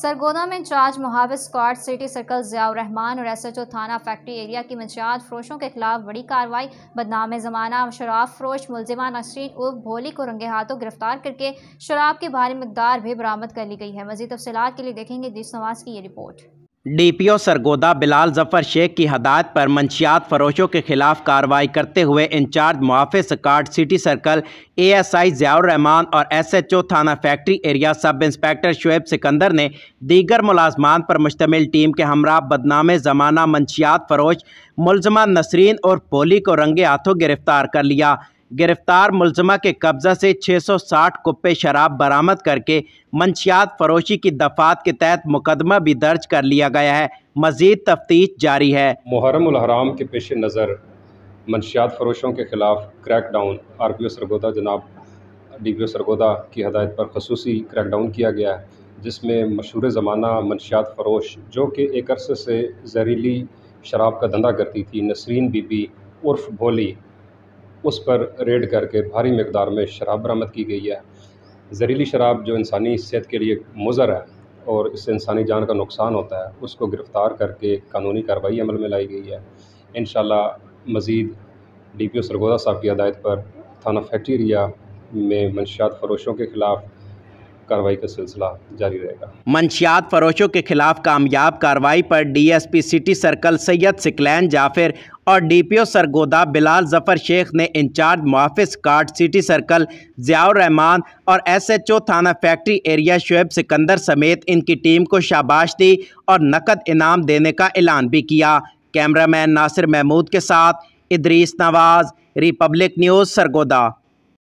सरगोदा में इंचार्ज मुहाविर squad city circle Ziaur Rehman और एसएचओ थाना फैक्ट्री एरिया की मजात फरोशों के खिलाफ बड़ी कार्रवाई बदनाम ज़माना शराब फरोश मुलजिमा नसरीन उर्फ भोली को रंगे हाथों गिरफ्तार करके शराब की भारी मकदार भी बरामद कर ली गई है मजीद तफसलत के लिए देखेंगे दिस नवाज की ये रिपोर्ट डीपीओ सरगोदा बिलाल जफर शेख की हदायत पर मंशियात फरोशों के खिलाफ कार्रवाई करते हुए इंचार्ज मुआफ़ squad city circle ASI Ziaur Rehman और एसएचओ थाना factory area sub inspector Shoaib Sikandar ने दीगर मुलाजमान पर मुश्तमिल टीम के हमरा बदनाम ज़माना मंशियात फरोश मुलजमान नसरीन और पोली को रंगे हाथों गिरफ्तार कर लिया गिरफ्तार मुलजमा के कब्जा से 660 कुप्पे शराब बरामद करके मंशियात फरोशी की दफात के तहत मुकदमा भी दर्ज कर लिया गया है मजीद तफ्तीश जारी है मुहरम के पेश नज़र मंशियात फरोशों के खिलाफ क्रैक डाउन आर पी ओ सरगोदा जनाब डी पी ओ सरगोदा की हदायत पर खसूसी क्रैक डाउन किया गया है जिसमें मशहूर ज़माना मंशियात फरोश जो कि एक अरसे से जहरीली शराब का धंधा करती थी नसरीन बीबी उर्फ भोली उस पर रेड करके भारी मकदार में शराब बरामद की गई है जहरीली शराब जो इंसानी सेहत के लिए मुजर है और इससे इंसानी जान का नुकसान होता है उसको गिरफ़्तार करके कानूनी कार्रवाई अमल में लाई गई है इन मज़ीद डी पी ओ सरगोदा साहब की हदायत पर थाना फैक्ट्री एरिया में मंशात फरोशों के ख़िलाफ़ कार्रवाई का सिलसिला जारी रहेगा मंशियात फरोशों के खिलाफ कामयाब कार्रवाई पर DSP city circle Syed Saqlain Jafar और डीपीओ सरगोदा बिलाल जफर शेख ने इंचार्ज मुहाफ़ कार्ड सिटी सर्कल ज़ियाउर रहमान और एसएचओ थाना फैक्ट्री एरिया शुएब सिकंदर समेत इनकी टीम को शाबाश दी और नकद इनाम देने का ऐलान भी किया कैमरामैन नासिर महमूद के साथ इदरीस नवाज़ रिपब्लिक न्यूज़ सरगोदा